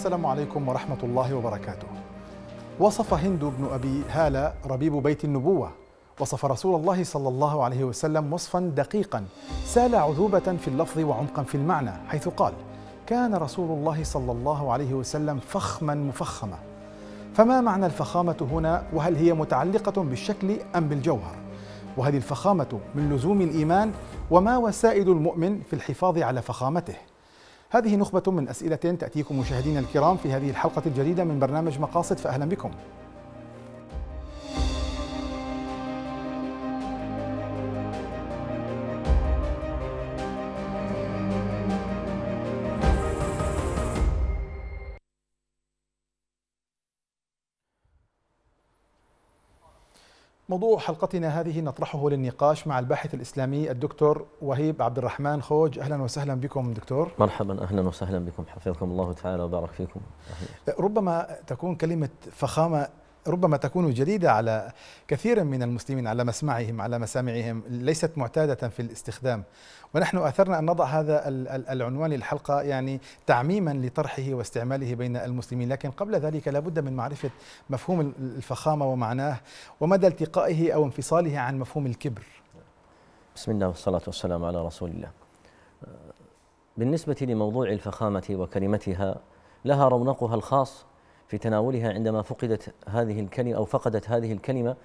السلام عليكم ورحمة الله وبركاته وصف هند بن أبي هالة ربيب بيت النبوة وصف رسول الله صلى الله عليه وسلم وصفا دقيقا سال عذوبة في اللفظ وعمقا في المعنى حيث قال كان رسول الله صلى الله عليه وسلم فخما مفخما فما معنى الفخامة هنا وهل هي متعلقة بالشكل أم بالجوهر وهذه الفخامة من لزوم الإيمان وما وسائل المؤمن في الحفاظ على فخامته هذه نخبة من أسئلة تأتيكم مشاهدينا الكرام في هذه الحلقة الجديدة من برنامج مقاصد فأهلا بكم موضوع حلقتنا هذه نطرحه للنقاش مع الباحث الإسلامي الدكتور وهيب عبد الرحمن خوج أهلا وسهلا بكم دكتور مرحبا أهلا وسهلا بكم حفظكم الله تعالى وبارك فيكم أهلا. ربما تكون كلمة فخامة ربما تكون جديدة على كثير من المسلمين على مسمعهم على مسامعهم ليست معتادة في الاستخدام ونحن أثرنا أن نضع هذا العنوان للحلقة يعني تعميما لطرحه واستعماله بين المسلمين لكن قبل ذلك لابد من معرفة مفهوم الفخامة ومعناه ومدى التقائه أو انفصاله عن مفهوم الكبر بسم الله والصلاة والسلام على رسول الله بالنسبة لموضوع الفخامة وكلمتها لها رونقها الخاص في تناولها عندما فقدت هذه الكلمة أو فقدت هذه الكلمة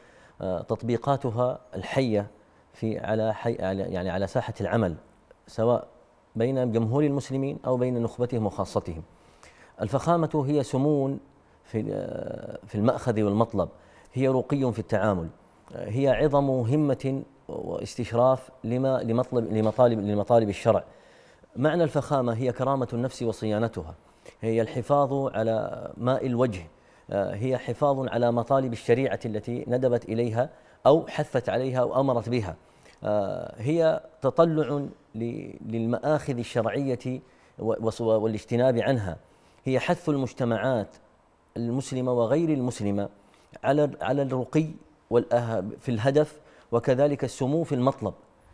آه، تطبيقاتها الحية في على حي يعني على ساحه العمل سواء بين جمهور المسلمين او بين نخبتهم وخاصتهم. الفخامه هي سمو في في الماخذ والمطلب، هي رقي في التعامل، هي عظم همه واستشراف لما لمطلب لمطالب لمطالب الشرع. معنى الفخامه هي كرامه النفس وصيانتها، هي الحفاظ على ماء الوجه، آه، هي حفاظ على مطالب الشريعه التي ندبت اليها أو حثت عليها وأمرت بها آه، هي تطلع للمآخذ الشرعية والاجتناب عنها هي حث المجتمعات المسلمة وغير المسلمة على على الرقي في الهدف وكذلك السمو في المطلب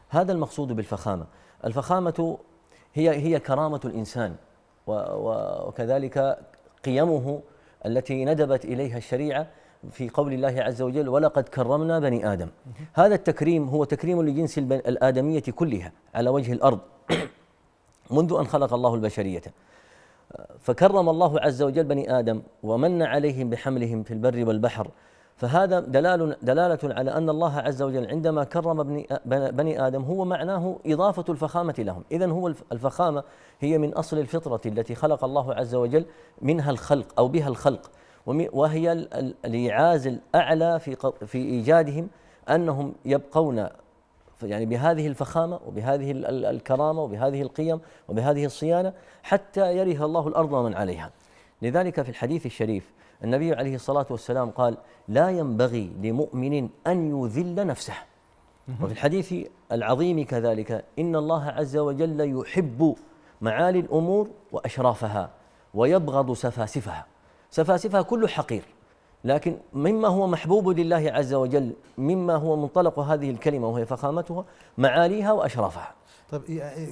هذا المقصود بالفخامة الفخامة هي هي كرامة الإنسان وكذلك قيمه التي ندبت إليها الشريعة في قول الله عز وجل ولقد كرمنا بني آدم هذا التكريم هو تكريم لجنس الآدمية كلها على وجه الأرض منذ أن خلق الله البشرية فكرم الله عز وجل بني آدم ومن عليهم بحملهم في البر والبحر فهذا دلال دلالة على أن الله عز وجل عندما كرم بني آدم هو معناه إضافة الفخامة لهم إذا هو الفخامة هي من أصل الفطرة التي خلق الله عز وجل منها الخلق أو بها الخلق وهي الإيعاز الأعلى في في إيجادهم أنهم يبقون يعني بهذه الفخامة وبهذه الكرامة وبهذه القيم وبهذه الصيانة حتى يرث الله الأرض ومن عليها لذلك في الحديث الشريف النبي عليه الصلاة والسلام قال لا ينبغي لمؤمن أن يذل نفسه وفي الحديث العظيم كذلك إن الله عز وجل يحب معالي الأمور وأشرافها ويبغض سفاسفها سفاسفها كله حقير لكن مما هو محبوب لله عز وجل مما هو منطلق هذه الكلمة وهي فخامتها معاليها وأشرافها طيب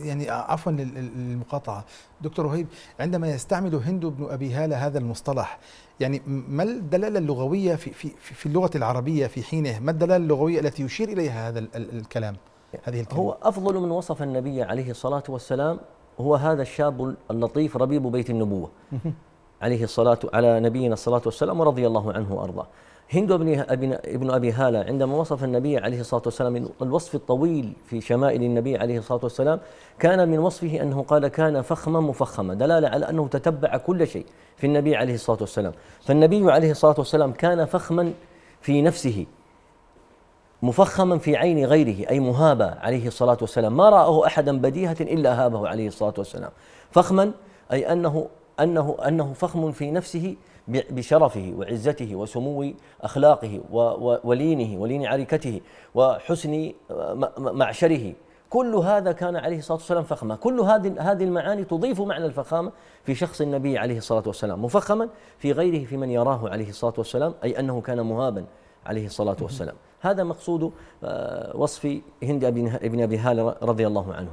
يعني عفوا للمقاطعة دكتور وهيب عندما يستعمل هند بن أبي هالة هذا المصطلح يعني ما الدلالة اللغوية في, في, في اللغة العربية في حينه ما الدلالة اللغوية التي يشير إليها هذا الكلام هذه الكلمة هو أفضل من وصف النبي عليه الصلاة والسلام هو هذا الشاب اللطيف ربيب بيت النبوة عليه الصلاة على نبينا الصلاة والسلام ورضي الله عنه وأرضاه هند بن ابن أبي هالة عندما وصف النبي عليه الصلاة والسلام من الوصف الطويل في شمائل النبي عليه الصلاة والسلام كان من وصفه أنه قال كان فخما مفخما دلالة على أنه تتبع كل شيء في النبي عليه الصلاة والسلام فالنبي عليه الصلاة والسلام كان فخما في نفسه مفخما في عين غيره أي مهابا عليه الصلاة والسلام ما رآه أحدا بديهة إلا هابه عليه الصلاة والسلام فخما أي أنه أنه, أنه فخم في نفسه بشرفه وعزته وسمو أخلاقه ولينه ولين عركته وحسن آه، معشره كل هذا كان عليه الصلاه والسلام فخما، كل هذه هذه المعاني تضيف معنى الفخامه في شخص النبي عليه الصلاه والسلام، مفخما في غيره في من يراه عليه الصلاه والسلام، اي انه كان مهابا عليه الصلاه والسلام، هذا مقصود آه، وصف هند ابن ابي هاله رضي الله عنه.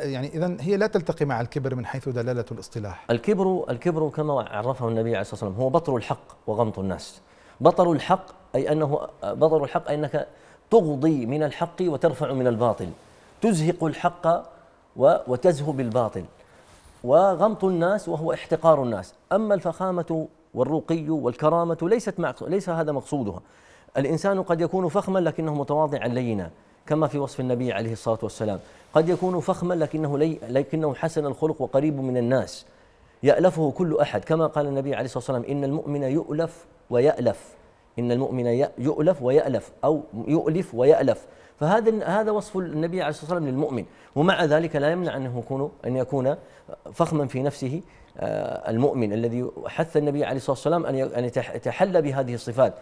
يعني اذا هي لا تلتقي مع الكبر من حيث دلاله الاصطلاح الكبر الكبر كما عرفه النبي عليه الصلاه والسلام هو بطر الحق وغمط الناس بطر الحق اي انه بطر الحق أي انك تغضي من الحق وترفع من الباطل تزهق الحق وتزهو بالباطل وغمط الناس وهو احتقار الناس اما الفخامه والرقي والكرامه ليست مع ليس هذا مقصودها الانسان قد يكون فخما لكنه متواضعا لينا كما في وصف النبي عليه الصلاة والسلام قد يكون فخما لكنه, لي لكنه حسن الخلق وقريب من الناس يألفه كل أحد كما قال النبي عليه الصلاة والسلام إن المؤمن يؤلف ويألف إن المؤمن يؤلف ويألف أو يؤلف ويألف فهذا هذا وصف النبي عليه الصلاة والسلام للمؤمن ومع ذلك لا يمنع أنه يكون أن يكون فخما في نفسه آه، المؤمن الذي حث النبي عليه الصلاة والسلام أن يتحلى بهذه الصفات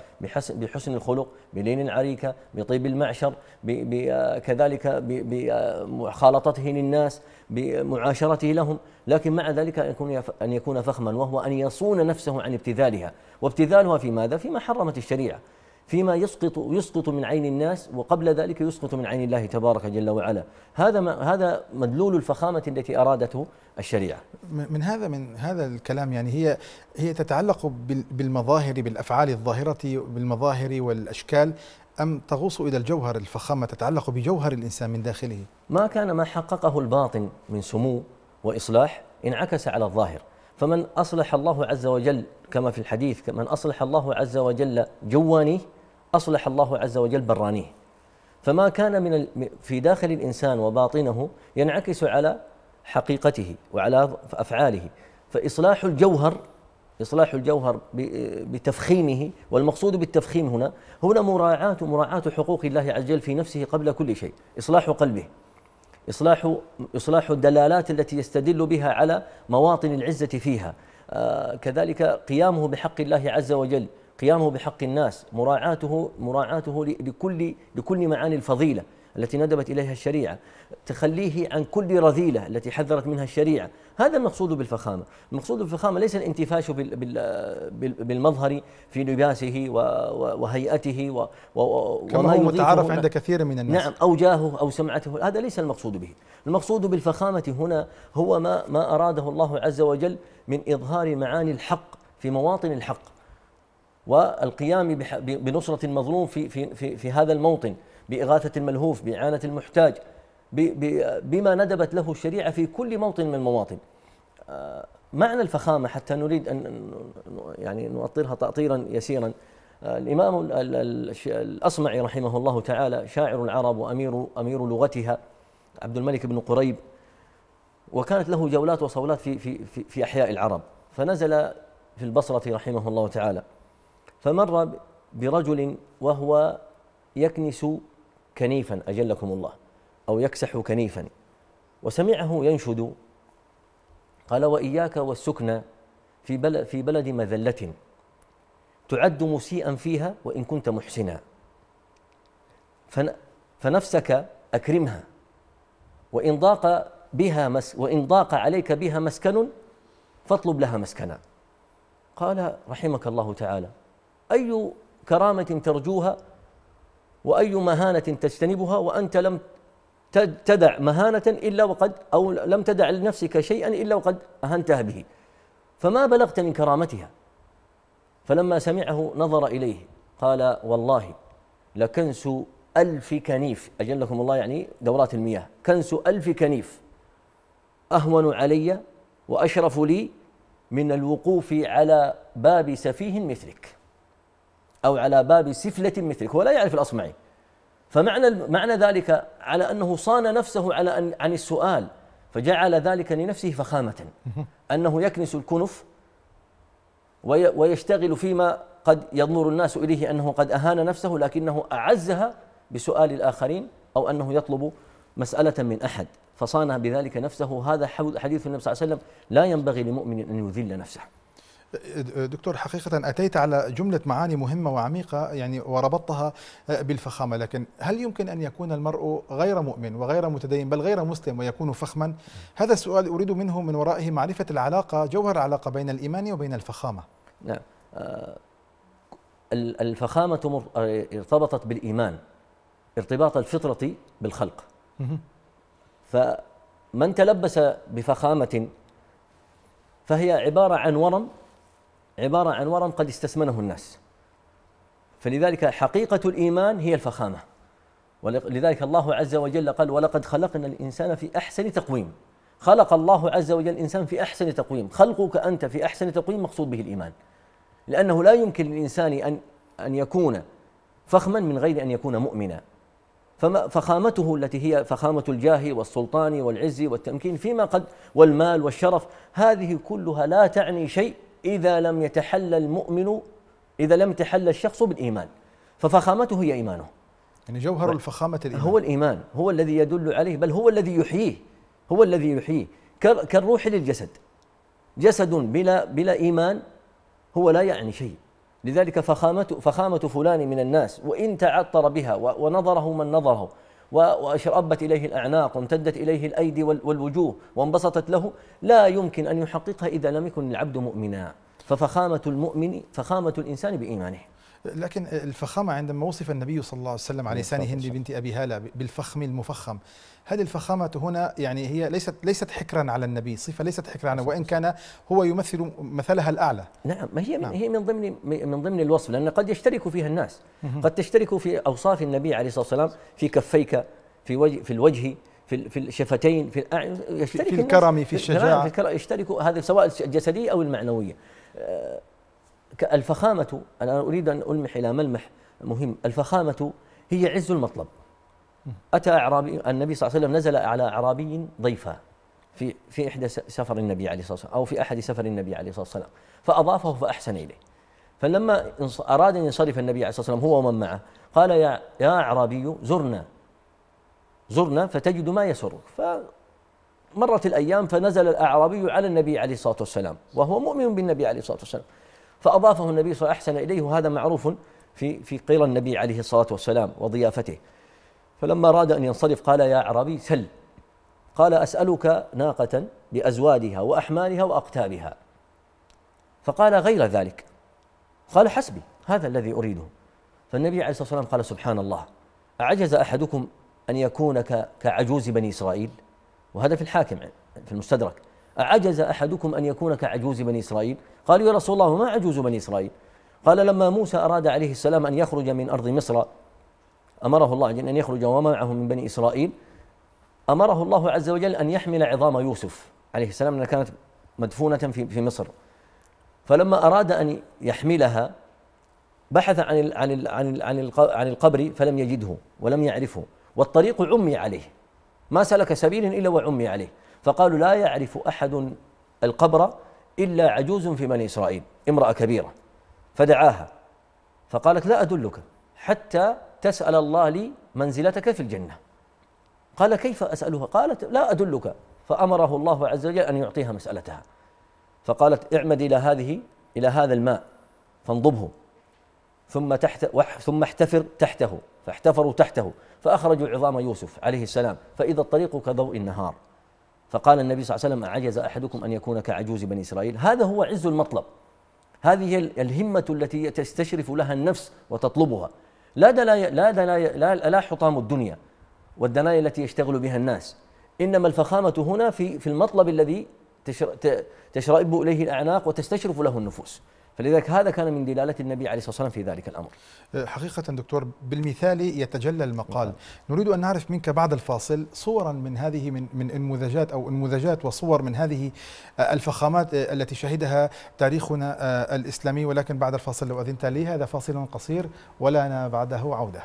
بحسن الخلق بلين عريكة بطيب المعشر آه، كذلك بمخالطته آه، للناس بمعاشرته لهم لكن مع ذلك يكون أن يكون فخما وهو أن يصون نفسه عن ابتذالها وابتذالها في ماذا؟ فيما حرمت الشريعة فيما يسقط يسقط من عين الناس وقبل ذلك يسقط من عين الله تبارك جل وعلا هذا ما هذا مدلول الفخامه التي ارادته الشريعه من هذا من هذا الكلام يعني هي هي تتعلق بالمظاهر بالافعال الظاهره بالمظاهر والاشكال أم تغوص إلى الجوهر الفخامة تتعلق بجوهر الإنسان من داخله ما كان ما حققه الباطن من سمو وإصلاح انعكس على الظاهر فمن أصلح الله عز وجل كما في الحديث من أصلح الله عز وجل جوانيه أصلح الله عز وجل برانيه فما كان من في داخل الإنسان وباطنه ينعكس على حقيقته وعلى أفعاله فإصلاح الجوهر إصلاح الجوهر بتفخيمه والمقصود بالتفخيم هنا هنا مراعاة مراعاة حقوق الله عز وجل في نفسه قبل كل شيء إصلاح قلبه إصلاح إصلاح الدلالات التي يستدل بها على مواطن العزة فيها آه، كذلك قيامه بحق الله عز وجل قيامه بحق الناس مراعاته مراعاته لكل لكل معاني الفضيله التي ندبت اليها الشريعه تخليه عن كل رذيله التي حذرت منها الشريعه هذا المقصود بالفخامه المقصود بالفخامه ليس الانتفاش بالمظهر في لباسه وهيئته وما هو متعارف عند كثير من الناس نعم او جاهه او سمعته هذا ليس المقصود به المقصود بالفخامه هنا هو ما ما اراده الله عز وجل من اظهار معاني الحق في مواطن الحق والقيام بنصرة المظلوم في, في, في, في هذا الموطن بإغاثة الملهوف بإعانة المحتاج بما ندبت له الشريعة في كل موطن من المواطن آه، معنى الفخامة حتى نريد أن يعني نؤطرها تأطيرا يسيرا آه، الإمام الأصمعي رحمه الله تعالى شاعر العرب وأمير أمير لغتها عبد الملك بن قريب وكانت له جولات وصولات في في في, في أحياء العرب فنزل في البصرة رحمه الله تعالى فمر برجل وهو يكنس كنيفا أجلكم الله أو يكسح كنيفا وسمعه ينشد قال وإياك والسكنى في بلد, في بلد مذلة تعد مسيئا فيها وإن كنت محسنا فنفسك أكرمها وإن ضاق بها مس وإن ضاق عليك بها مسكن فاطلب لها مسكنا قال رحمك الله تعالى أي كرامة ترجوها وأي مهانة تجتنبها وأنت لم تدع مهانة إلا وقد أو لم تدع لنفسك شيئا إلا وقد أهنتها به فما بلغت من كرامتها فلما سمعه نظر إليه قال والله لكنس ألف كنيف أجلكم الله يعني دورات المياه كنس ألف كنيف أهون علي وأشرف لي من الوقوف على باب سفيه مثلك أو على باب سفلة مثلك هو لا يعرف الأصمعي فمعنى معنى ذلك على أنه صان نفسه على أن عن السؤال فجعل ذلك لنفسه فخامة أنه يكنس الكنف ويشتغل فيما قد ينظر الناس إليه أنه قد أهان نفسه لكنه أعزها بسؤال الآخرين أو أنه يطلب مسألة من أحد فصان بذلك نفسه هذا حديث النبي صلى الله عليه وسلم لا ينبغي لمؤمن أن يذل نفسه دكتور حقيقة أتيت على جملة معاني مهمة وعميقة يعني وربطتها بالفخامة لكن هل يمكن أن يكون المرء غير مؤمن وغير متدين بل غير مسلم ويكون فخما هذا السؤال أريد منه من ورائه معرفة العلاقة جوهر العلاقة بين الإيمان وبين الفخامة نعم آه، الفخامة آه، ارتبطت بالإيمان ارتباط الفطرة بالخلق فمن تلبس بفخامة فهي عبارة عن ورم عبارة عن ورم قد استسمنه الناس فلذلك حقيقة الإيمان هي الفخامة ولذلك الله عز وجل قال ولقد خلقنا الإنسان في أحسن تقويم خلق الله عز وجل الإنسان في أحسن تقويم خلقك أنت في أحسن تقويم مقصود به الإيمان لأنه لا يمكن للإنسان أن أن يكون فخما من غير أن يكون مؤمنا فما فخامته التي هي فخامة الجاه والسلطان والعز والتمكين فيما قد والمال والشرف هذه كلها لا تعني شيء إذا لم يتحلى المؤمن إذا لم يتحلى الشخص بالإيمان ففخامته هي إيمانه يعني جوهر الفخامة الإيمان هو الإيمان هو الذي يدل عليه بل هو الذي يحييه هو الذي يحييه كالروح للجسد جسد بلا بلا إيمان هو لا يعني شيء لذلك فخامة فخامة فلان من الناس وإن تعطر بها ونظره من نظره وأشربت إليه الأعناق وامتدت إليه الأيدي والوجوه وانبسطت له لا يمكن أن يحققها إذا لم يكن العبد مؤمنا ففخامة المؤمن فخامة الإنسان بإيمانه لكن الفخامة عندما وصف النبي صلى الله عليه وسلم على نعم، لسان هند بنت أبي هالة بالفخم المفخم هذه الفخامة هنا يعني هي ليست ليست حكرا على النبي صفة ليست حكرا عنه وإن كان هو يمثل مثلها الأعلى نعم ما هي نعم. هي من ضمن من ضمن الوصف لأن قد يشترك فيها الناس قد تشترك في أوصاف النبي عليه الصلاة والسلام في كفيك في وجه في الوجه في في الشفتين في الاعين يشترك في الكرم نعم، في الشجاعه في الكرم يشترك هذا سواء الجسديه او المعنويه آه، الفخامة أنا أريد أن ألمح إلى ملمح مهم الفخامة هي عز المطلب أتى أعرابي النبي صلى الله عليه وسلم نزل على أعرابي ضيفا في في إحدى سفر النبي عليه الصلاة والسلام أو في أحد سفر النبي عليه الصلاة والسلام فأضافه فأحسن إليه فلما أراد أن ينصرف النبي عليه الصلاة والسلام هو ومن معه قال يا يا أعرابي زرنا زرنا فتجد ما يسرك فمرت الأيام فنزل الأعرابي على النبي عليه الصلاة والسلام وهو مؤمن بالنبي عليه الصلاة والسلام فأضافه النبي صلى الله عليه وسلم إليه وهذا معروف في في قيل النبي عليه الصلاة والسلام وضيافته فلما أراد أن ينصرف قال يا أعرابي سل قال أسألك ناقة بأزوادها وأحمالها وأقتابها فقال غير ذلك قال حسبي هذا الذي أريده فالنبي عليه الصلاة والسلام قال سبحان الله أعجز أحدكم أن يكون كعجوز بني إسرائيل وهذا في الحاكم في المستدرك أعجز أحدكم أن يكون كعجوز بني إسرائيل قالوا يا رسول الله ما عجوز بني إسرائيل قال لما موسى أراد عليه السلام أن يخرج من أرض مصر أمره الله أن يخرج وما معه من بني إسرائيل أمره الله عز وجل أن يحمل عظام يوسف عليه السلام لأنها كانت مدفونة في في مصر فلما أراد أن يحملها بحث عن عن عن عن القبر فلم يجده ولم يعرفه والطريق عمي عليه ما سلك سبيل إلا وعمي عليه فقالوا لا يعرف أحد القبر إلا عجوز في بني إسرائيل امرأة كبيرة فدعاها فقالت لا أدلك حتى تسأل الله لي منزلتك في الجنة قال كيف أسألها قالت لا أدلك فأمره الله عز وجل أن يعطيها مسألتها فقالت اعمد إلى هذه إلى هذا الماء فانضبه ثم تحت ثم احتفر تحته فاحتفروا تحته فأخرجوا عظام يوسف عليه السلام فإذا الطريق كضوء النهار فقال النبي صلى الله عليه وسلم عجز أحدكم أن يكون كعجوز بني إسرائيل هذا هو عز المطلب هذه الهمة التي تستشرف لها النفس وتطلبها لا دلاي لا دلاي لا, لا حطام الدنيا والدنايا التي يشتغل بها الناس إنما الفخامة هنا في في المطلب الذي تشرئب إليه الأعناق وتستشرف له النفوس فلذلك هذا كان من دلالة النبي عليه الصلاة والسلام في ذلك الأمر أه، حقيقة دكتور بالمثال يتجلى المقال نعم. نريد أن نعرف منك بعد الفاصل صورا من هذه من, من انموذجات أو انموذجات وصور من هذه أه، الفخامات أه، التي شهدها تاريخنا الإسلامي ولكن بعد الفاصل لو أذنت لي هذا فاصل قصير ولنا بعده عودة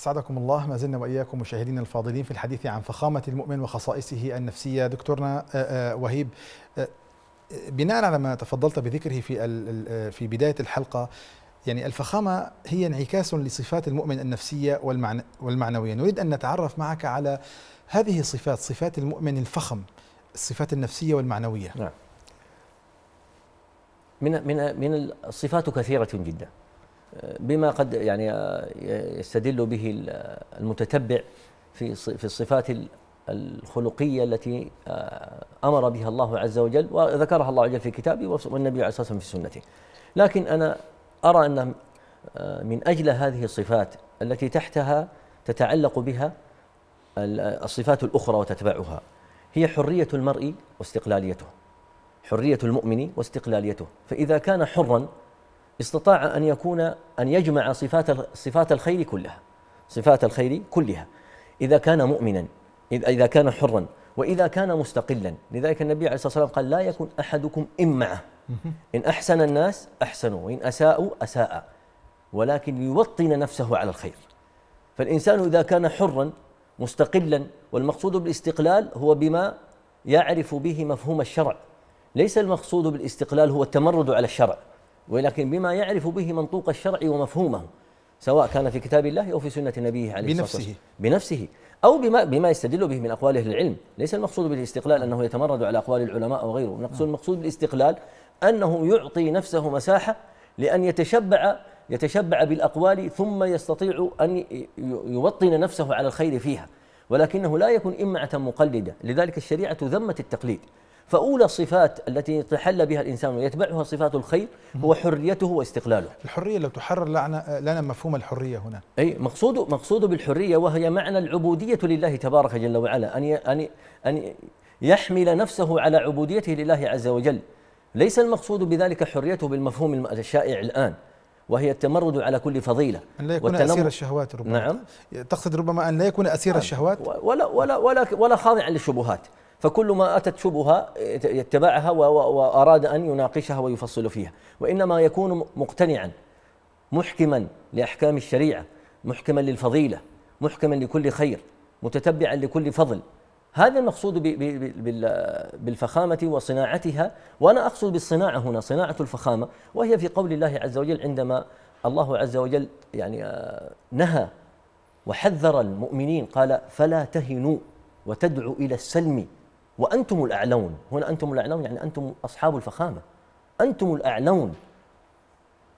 أسعدكم الله ما زلنا وإياكم مشاهدينا الفاضلين في الحديث عن فخامة المؤمن وخصائصه النفسية دكتورنا آه، آه، آه، وهيب بناء على ما تفضلت بذكره في في بداية الحلقة يعني الفخامة هي انعكاس لصفات المؤمن النفسية والمعنوية نريد أن نتعرف معك على هذه الصفات صفات المؤمن الفخم الصفات النفسية والمعنوية نعم من من من الصفات كثيرة جدا بما قد يعني آه، يستدل به المتتبع في في الصفات الخلقية التي آه، أمر بها الله عز وجل وذكرها الله عز وجل في كتابه والنبي عليه الصلاة والسلام في سنته لكن أنا أرى أن آه، من أجل هذه الصفات التي تحتها تتعلق بها الصفات الأخرى وتتبعها هي حرية المرء واستقلاليته حرية المؤمن واستقلاليته فإذا كان حرا استطاع أن يكون أن يجمع صفات صفات الخير كلها صفات الخير كلها إذا كان مؤمنا إذا كان حرا وإذا كان مستقلا لذلك النبي عليه الصلاة والسلام قال لا يكن أحدكم إمعة إن أحسن الناس أحسنوا وإن أساءوا أساء ولكن يوطن نفسه على الخير فالإنسان إذا كان حرا مستقلا والمقصود بالاستقلال هو بما يعرف به مفهوم الشرع ليس المقصود بالاستقلال هو التمرد على الشرع ولكن بما يعرف به منطوق الشرع ومفهومه سواء كان في كتاب الله أو في سنة نبيه عليه الصلاة والسلام بنفسه أو بما, بما يستدل به من أقوال أهل العلم ليس المقصود بالاستقلال أنه يتمرد على أقوال العلماء أو غيره المقصود, نعم. المقصود بالاستقلال أنه يعطي نفسه مساحة لأن يتشبع يتشبع بالأقوال ثم يستطيع أن يوطن نفسه على الخير فيها ولكنه لا يكون إمعة مقلدة لذلك الشريعة ذمت التقليد فأولى الصفات التي يتحلى بها الإنسان ويتبعها صفات الخير هو حريته واستقلاله الحرية لو تحرر لنا, لنا مفهوم الحرية هنا أي مقصود مقصود بالحرية وهي معنى العبودية لله تبارك جل وعلا أن أن أن يحمل نفسه على عبوديته لله عز وجل ليس المقصود بذلك حريته بالمفهوم الشائع الآن وهي التمرد على كل فضيلة أن لا يكون أسير الشهوات ربما نعم تقصد ربما أن لا يكون أسير نعم. الشهوات ولا ولا ولا ولا خاضعا للشبهات فكل ما أتت شبهة يتبعها وأراد أن يناقشها ويفصل فيها وإنما يكون مقتنعا محكما لأحكام الشريعة محكما للفضيلة محكما لكل خير متتبعا لكل فضل هذا المقصود بالفخامة وصناعتها وأنا أقصد بالصناعة هنا صناعة الفخامة وهي في قول الله عز وجل عندما الله عز وجل يعني آه، نهى وحذر المؤمنين قال فلا تهنوا وتدعوا إلى السلم وأنتم الأعلون هنا أنتم الأعلون يعني أنتم أصحاب الفخامة أنتم الأعلون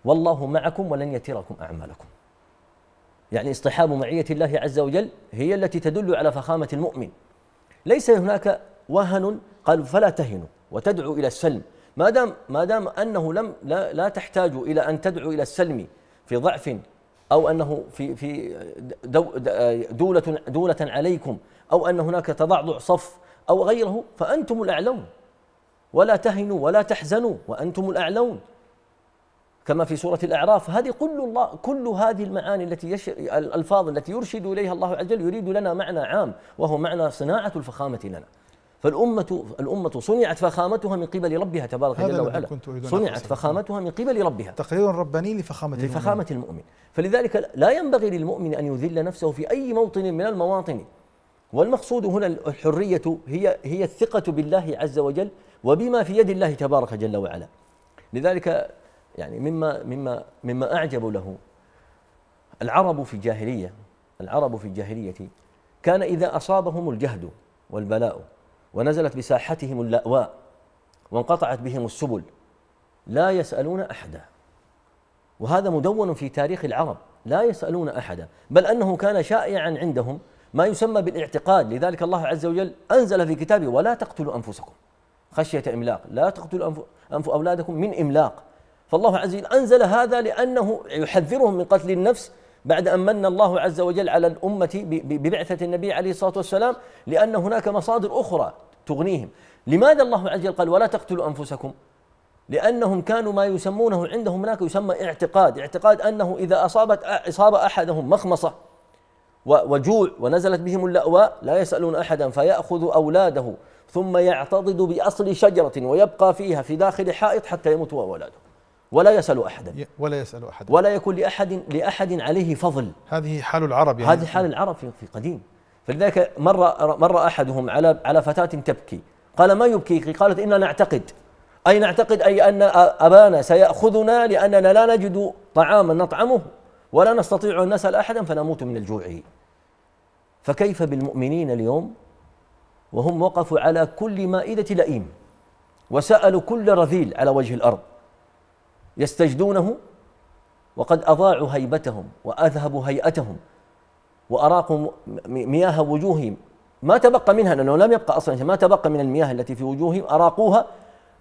والله معكم ولن يتركم أعمالكم يعني اصطحاب معية الله عز وجل هي التي تدل على فخامة المؤمن ليس هناك وهن قال فلا تهنوا وتدعو إلى السلم ما دام ما دام أنه لم لا, لا تحتاج إلى أن تدعو إلى السلم في ضعف أو أنه في في دولة دولة عليكم أو أن هناك تضعضع صف أو غيره فأنتم الأعلون ولا تهنوا ولا تحزنوا وأنتم الأعلون كما في سورة الأعراف هذه كل الله كل هذه المعاني التي يشر الألفاظ التي يرشد إليها الله عز وجل يريد لنا معنى عام وهو معنى صناعة الفخامة لنا فالأمة الأمة صنعت فخامتها من قبل ربها تبارك جل وعلا صنعت فخامتها من قبل ربها تقرير رباني لفخامة لفخامة المؤمن. المؤمن فلذلك لا ينبغي للمؤمن أن يذل نفسه في أي موطن من المواطن والمقصود هنا الحرية هي هي الثقة بالله عز وجل وبما في يد الله تبارك جل وعلا لذلك يعني مما مما مما أعجب له العرب في الجاهلية العرب في الجاهلية كان إذا أصابهم الجهد والبلاء ونزلت بساحتهم اللأواء وانقطعت بهم السبل لا يسألون أحدا وهذا مدون في تاريخ العرب لا يسألون أحدا بل أنه كان شائعا عندهم ما يسمى بالاعتقاد لذلك الله عز وجل أنزل في كتابه ولا تقتلوا أنفسكم خشية إملاق لا تقتلوا أنف, أنف أولادكم من إملاق فالله عز وجل أنزل هذا لأنه يحذرهم من قتل النفس بعد أن من الله عز وجل على الأمة ببعثة النبي عليه الصلاة والسلام لأن هناك مصادر أخرى تغنيهم لماذا الله عز وجل قال ولا تقتلوا أنفسكم لأنهم كانوا ما يسمونه عندهم هناك يسمى اعتقاد اعتقاد أنه إذا أصابت أصاب أحدهم مخمصة وجوع ونزلت بهم اللأواء لا يسألون أحدا فيأخذ أولاده ثم يعتضد بأصل شجرة ويبقى فيها في داخل حائط حتى يموت أولاده ولا يسأل أحدا ولا يسأل أحدا ولا يكون لأحد لأحد عليه فضل هذه حال العرب يعني هذه حال العرب في قديم فلذلك مر مر أحدهم على على فتاة تبكي قال ما يبكيك قالت إننا نعتقد أي نعتقد أي أن أبانا سيأخذنا لأننا لا نجد طعاما نطعمه ولا نستطيع أن نسأل أحدا فنموت من الجوع فكيف بالمؤمنين اليوم وهم وقفوا على كل مائدة لئيم وسألوا كل رذيل على وجه الأرض يستجدونه وقد أضاعوا هيبتهم وأذهبوا هيئتهم وأراقوا مياه وجوههم ما تبقى منها لأنه لم يبقى أصلا ما تبقى من المياه التي في وجوههم أراقوها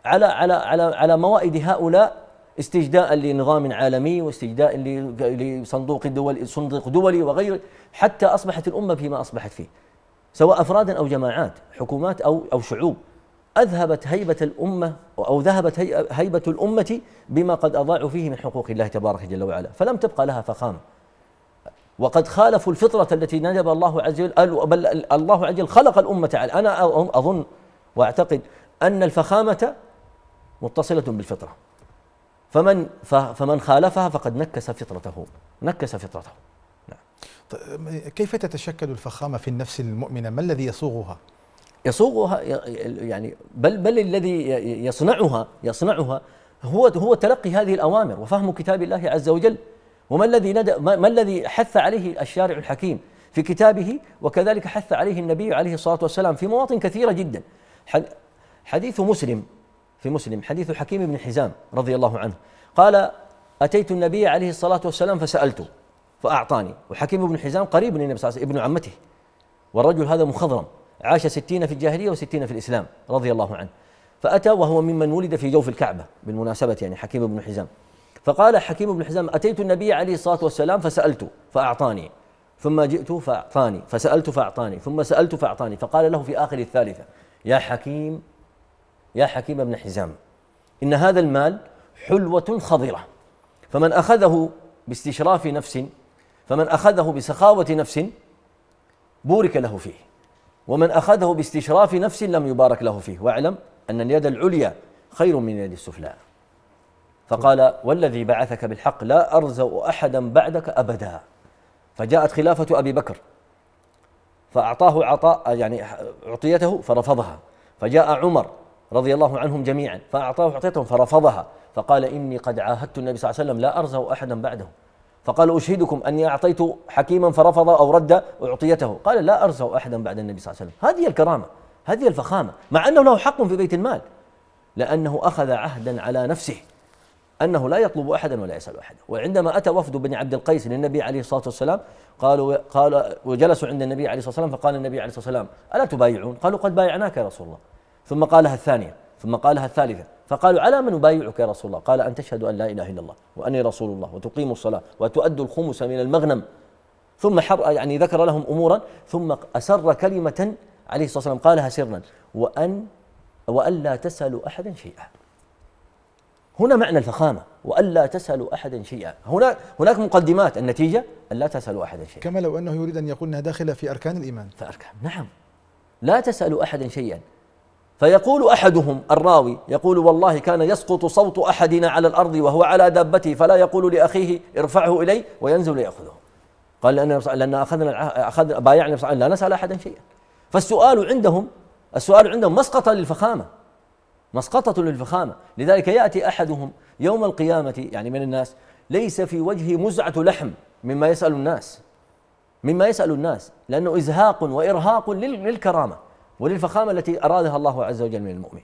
على على على على موائد هؤلاء استجداء لنظام عالمي واستجداء لصندوق دول صندوق دولي وغيره حتى اصبحت الامه فيما اصبحت فيه سواء افرادا او جماعات حكومات او او شعوب اذهبت هيبه الامه او ذهبت هيبه الامه بما قد اضاعوا فيه من حقوق الله تبارك جل وعلا فلم تبقى لها فخامه وقد خالفوا الفطرة التي ندب الله عز وجل بل الله عز وجل خلق الأمة على أنا أظن وأعتقد أن الفخامة متصلة بالفطرة فمن فمن خالفها فقد نكس فطرته نكس فطرته نعم. كيف تتشكل الفخامه في النفس المؤمنه ما الذي يصوغها يصوغها يعني بل بل الذي يصنعها يصنعها هو هو تلقي هذه الاوامر وفهم كتاب الله عز وجل وما الذي ندى ما الذي حث عليه الشارع الحكيم في كتابه وكذلك حث عليه النبي عليه الصلاه والسلام في مواطن كثيره جدا حديث مسلم في مسلم حديث حكيم بن حزام رضي الله عنه قال أتيت النبي عليه الصلاة والسلام فسألته فأعطاني وحكيم بن حزام قريب من النبي صلى الله عليه وسلم ابن عمته والرجل هذا مخضرم عاش ستين في الجاهلية وستين في الإسلام رضي الله عنه فأتى وهو ممن ولد في جوف الكعبة بالمناسبة يعني حكيم بن حزام فقال حكيم بن حزام أتيت النبي عليه الصلاة والسلام فسألت فأعطاني ثم جئت فأعطاني فسألت فأعطاني ثم سألت فأعطاني فقال له في آخر الثالثة يا حكيم يا حكيم بن حزام إن هذا المال حلوة خضرة فمن أخذه باستشراف نفس فمن أخذه بسخاوة نفس بورك له فيه ومن أخذه باستشراف نفس لم يبارك له فيه واعلم أن اليد العليا خير من اليد السفلى فقال والذي بعثك بالحق لا أرزق أحدا بعدك أبدا فجاءت خلافة أبي بكر فأعطاه عطاء يعني أعطيته فرفضها فجاء عمر رضي الله عنهم جميعا فأعطاه أعطيتهم فرفضها فقال إني قد عاهدت النبي صلى الله عليه وسلم لا أرزه أحدا بعده فقال أشهدكم أني أعطيت حكيما فرفض أو رد أعطيته قال لا أرزه أحدا بعد النبي صلى الله عليه وسلم هذه الكرامة هذه الفخامة مع أنه له حق في بيت المال لأنه أخذ عهدا على نفسه أنه لا يطلب أحدا ولا يسأل أحدا وعندما أتى وفد بن عبد القيس للنبي عليه الصلاة والسلام قالوا قال وجلسوا عند النبي عليه الصلاة والسلام فقال النبي عليه الصلاة والسلام ألا تبايعون قالوا قد بايعناك يا رسول الله ثم قالها الثانية ثم قالها الثالثة فقالوا على من أبايعك يا رسول الله قال أن تشهد أن لا إله إلا الله وأني رسول الله وتقيم الصلاة وتؤدوا الخمس من المغنم ثم حر يعني ذكر لهم أمورا ثم أسر كلمة عليه الصلاة والسلام قالها سرا وأن وألا تسألوا أحدا شيئا هنا معنى الفخامة وألا تسألوا أحدا شيئا هنا هناك مقدمات النتيجة أن لا تسألوا أحدا شيئا كما لو أنه يريد أن يقول أنها داخلة في أركان الإيمان فأركان نعم لا تسألوا أحدا شيئا فيقول احدهم الراوي يقول والله كان يسقط صوت احدنا على الارض وهو على دابته فلا يقول لاخيه ارفعه الي وينزل ياخذه قال لان لان اخذنا أخذ بايعنا صلى لا نسال احدا شيئا. فالسؤال عندهم السؤال عندهم مسقطه للفخامه. مسقطه للفخامه، لذلك ياتي احدهم يوم القيامه يعني من الناس ليس في وجهه مزعه لحم مما يسال الناس. مما يسال الناس لانه ازهاق وارهاق للكرامه. وللفخامة التي أرادها الله عز وجل من المؤمن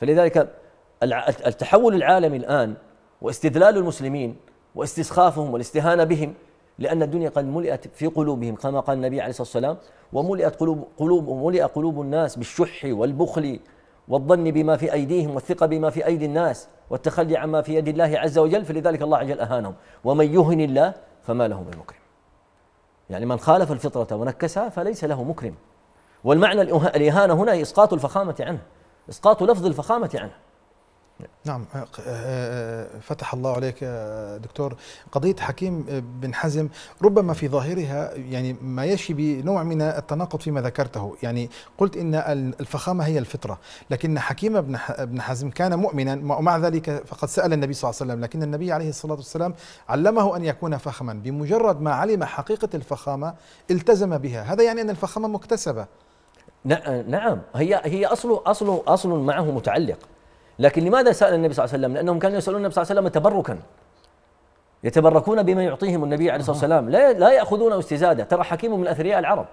فلذلك التحول العالمي الآن واستذلال المسلمين واستسخافهم والاستهانة بهم لأن الدنيا قد ملئت في قلوبهم كما قال النبي عليه الصلاة والسلام وملئت قلوب قلوب وملئ قلوب الناس بالشح والبخل والظن بما في أيديهم والثقة بما في أيدي الناس والتخلي عما في يد الله عز وجل فلذلك الله عز وجل أهانهم ومن يهن الله فما له من مكرم يعني من خالف الفطرة ونكسها فليس له مكرم والمعنى الإهانة هنا إسقاط الفخامة عنه إسقاط لفظ الفخامة عنه نعم فتح الله عليك دكتور قضية حكيم بن حزم ربما في ظاهرها يعني ما يشي بنوع من التناقض فيما ذكرته يعني قلت إن الفخامة هي الفطرة لكن حكيم بن حزم كان مؤمنا ومع ذلك فقد سأل النبي صلى الله عليه وسلم لكن النبي عليه الصلاة والسلام علمه أن يكون فخما بمجرد ما علم حقيقة الفخامة التزم بها هذا يعني أن الفخامة مكتسبة نعم هي هي اصله اصله اصل معه متعلق لكن لماذا سال النبي صلى الله عليه وسلم؟ لانهم كانوا يسالون النبي صلى الله عليه وسلم تبركا يتبركون بما يعطيهم النبي عليه الصلاه والسلام لا لا ياخذون استزاده ترى حكيم من اثرياء العرب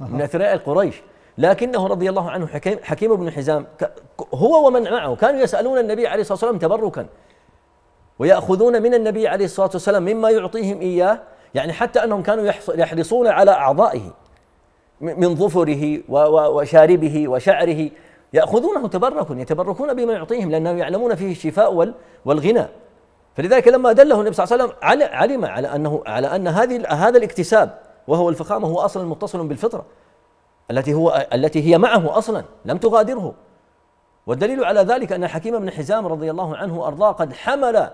من اثرياء قريش لكنه رضي الله عنه حكيم حكيم بن حزام هو ومن معه كانوا يسالون النبي عليه الصلاه والسلام تبركا وياخذون من النبي عليه الصلاه والسلام مما يعطيهم اياه يعني حتى انهم كانوا يحرصون على اعضائه من ظفره وشاربه وشعره يأخذونه تبركا يتبركون بما يعطيهم لأنهم يعلمون فيه الشفاء والغنى فلذلك لما دله النبي صلى الله عليه وسلم علم على أنه على أن هذه هذا الاكتساب وهو الفخامة هو أصلا متصل بالفطرة التي هو التي هي معه أصلا لم تغادره والدليل على ذلك أن الحكيم بن حزام رضي الله عنه أرضاه قد حمل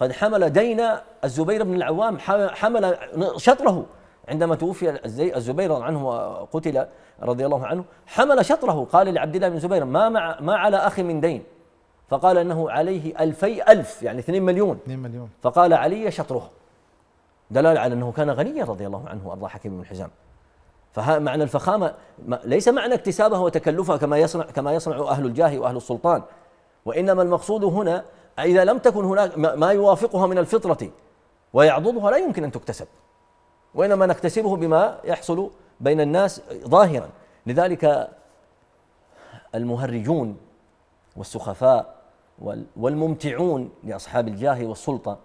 قد حمل دين الزبير بن العوام حمل شطره عندما توفي الزبير عنه قتل رضي الله عنه حمل شطره قال لعبد الله بن زبير ما مع ما على أخي من دين فقال أنه عليه ألفي ألف يعني 2 مليون 2 مليون فقال علي شطره دلالة على أنه كان غنيا رضي الله عنه وأرضى حكيم بن حزام فمعنى الفخامة ليس معنى اكتسابها وتكلفها كما يصنع كما يصنع أهل الجاه وأهل السلطان وإنما المقصود هنا إذا لم تكن هناك ما يوافقها من الفطرة ويعضدها لا يمكن أن تكتسب وإنما نكتسبه بما يحصل بين الناس ظاهرا لذلك المهرجون والسخفاء والممتعون لأصحاب الجاه والسلطة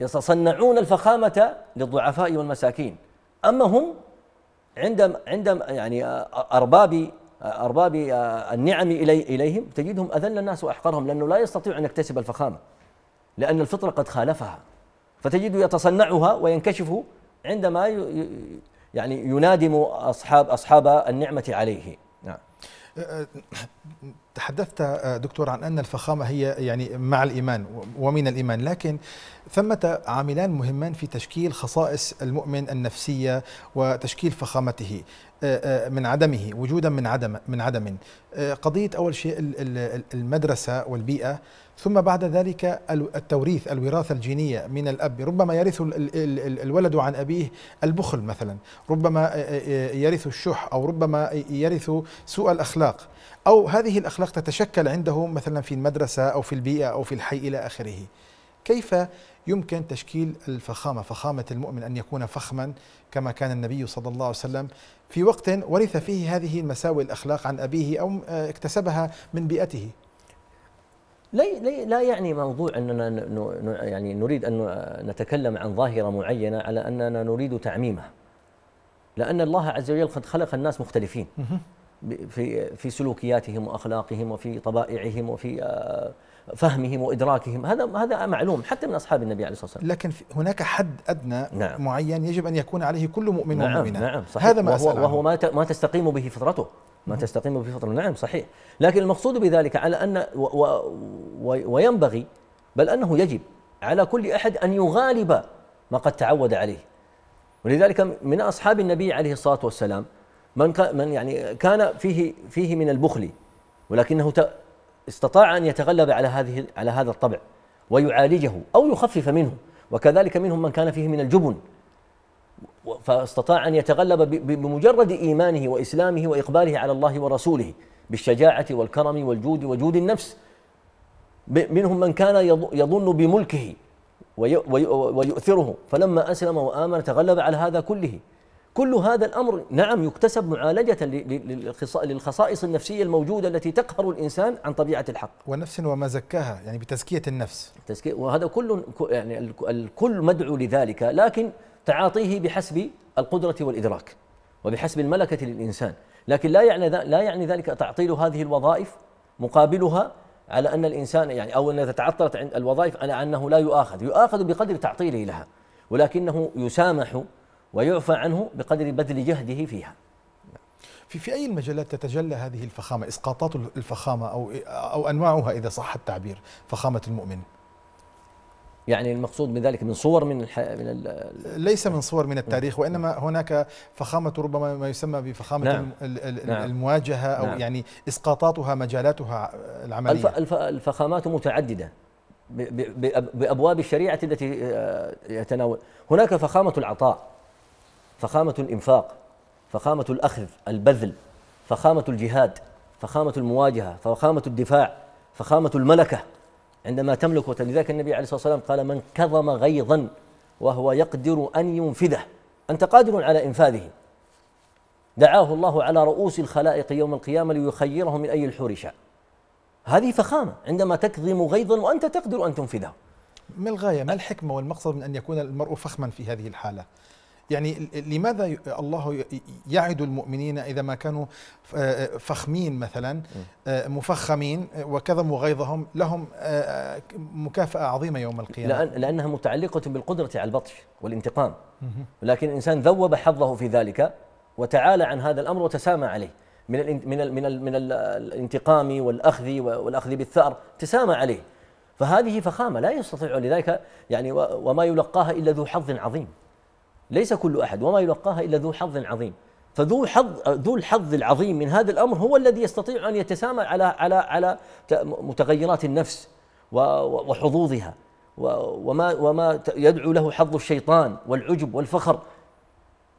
يتصنعون الفخامة للضعفاء والمساكين أما هم عند عند يعني أرباب أرباب النعم إلي إليهم تجدهم أذل الناس وأحقرهم لأنه لا يستطيع أن يكتسب الفخامة لأن الفطرة قد خالفها فتجده يتصنعها وينكشف عندما يعني ينادم اصحاب اصحاب النعمه عليه نعم أه، أه، تحدثت دكتور عن ان الفخامه هي يعني مع الايمان ومن الايمان لكن ثمه عاملان مهمان في تشكيل خصائص المؤمن النفسيه وتشكيل فخامته أه، من عدمه وجودا من عدم من عدم قضيه اول شيء المدرسه والبيئه ثم بعد ذلك التوريث الوراثة الجينية من الأب ربما يرث الولد عن أبيه البخل مثلا ربما يرث الشح أو ربما يرث سوء الأخلاق أو هذه الأخلاق تتشكل عنده مثلا في المدرسة أو في البيئة أو في الحي إلى آخره كيف يمكن تشكيل الفخامة فخامة المؤمن أن يكون فخما كما كان النبي صلى الله عليه وسلم في وقت ورث فيه هذه المساوئ الأخلاق عن أبيه أو اكتسبها من بيئته لا لا يعني موضوع اننا يعني نريد ان نتكلم عن ظاهره معينه على اننا نريد تعميمها لان الله عز وجل قد خلق الناس مختلفين في في سلوكياتهم واخلاقهم وفي طبائعهم وفي آه، فهمهم وادراكهم هذا هذا معلوم حتى من اصحاب النبي عليه الصلاه والسلام لكن هناك حد ادنى نعم معين يجب ان يكون عليه كل مؤمن نعم ومؤمنه نعم صحيح هذا ما وهو, وهو ما ما تستقيم به فطرته ما تستقيم به نعم صحيح لكن المقصود بذلك على أن و و و وينبغي بل أنه يجب على كل أحد أن يغالب ما قد تعود عليه ولذلك من أصحاب النبي عليه الصلاة والسلام من من يعني كان فيه فيه من البخل ولكنه استطاع أن يتغلب على هذه على هذا الطبع ويعالجه أو يخفف منه وكذلك منهم من كان فيه من الجبن فاستطاع أن يتغلب بمجرد إيمانه وإسلامه وإقباله على الله ورسوله بالشجاعة والكرم والجود وجود النفس منهم من كان يظن بملكه ويؤثره فلما أسلم وآمن تغلب على هذا كله كل هذا الأمر نعم يكتسب معالجة للخصائص النفسية الموجودة التي تقهر الإنسان عن طبيعة الحق ونفس وما زكاها يعني بتزكية النفس تزكية وهذا كل يعني الكل مدعو لذلك لكن تعاطيه بحسب القدرة والإدراك وبحسب الملكة للإنسان لكن لا يعني لا يعني ذلك تعطيل هذه الوظائف مقابلها على أن الإنسان يعني أو أن تعطلت عند الوظائف على أنه لا يؤاخذ يؤاخذ بقدر تعطيله لها ولكنه يسامح ويعفى عنه بقدر بذل جهده فيها في في اي المجالات تتجلى هذه الفخامه اسقاطات الفخامه او او انواعها اذا صح التعبير فخامه المؤمن يعني المقصود من ذلك من صور من الح... من ال... ليس من صور من التاريخ وانما هناك فخامه ربما ما يسمى بفخامه نعم. نعم. المواجهه او نعم. يعني اسقاطاتها مجالاتها العمليه الف... الف... الفخامات متعدده بابواب الشريعه التي آه، يتناول هناك فخامه العطاء فخامه الانفاق فخامه الاخذ البذل فخامه الجهاد فخامه المواجهه فخامه الدفاع فخامه الملكه عندما تملك لذلك النبي عليه الصلاة والسلام قال من كظم غيظا وهو يقدر أن ينفذه أنت قادر على إنفاذه دعاه الله على رؤوس الخلائق يوم القيامة ليخيره من أي الحور شاء هذه فخامة عندما تكظم غيظا وأنت تقدر أن تنفذه ما الغاية ما الحكمة والمقصد من أن يكون المرء فخما في هذه الحالة يعني لماذا الله يعد المؤمنين إذا ما كانوا فخمين مثلا آه، مفخمين وكظموا غيظهم لهم آه، آه، مكافأة عظيمة يوم القيامة لأن لأنها متعلقة بالقدرة على البطش والانتقام لكن الإنسان ذوب حظه في ذلك وتعالى عن هذا الأمر وتسامى عليه من من من من الانتقام والاخذ والاخذ بالثار تسامى عليه فهذه فخامه لا يستطيع لذلك يعني وما يلقاها الا ذو حظ عظيم ليس كل أحد وما يلقاها إلا ذو حظ عظيم فذو حظ ذو الحظ العظيم من هذا الامر هو الذي يستطيع ان يتسامى على على على متغيرات النفس وحظوظها وما وما يدعو له حظ الشيطان والعجب والفخر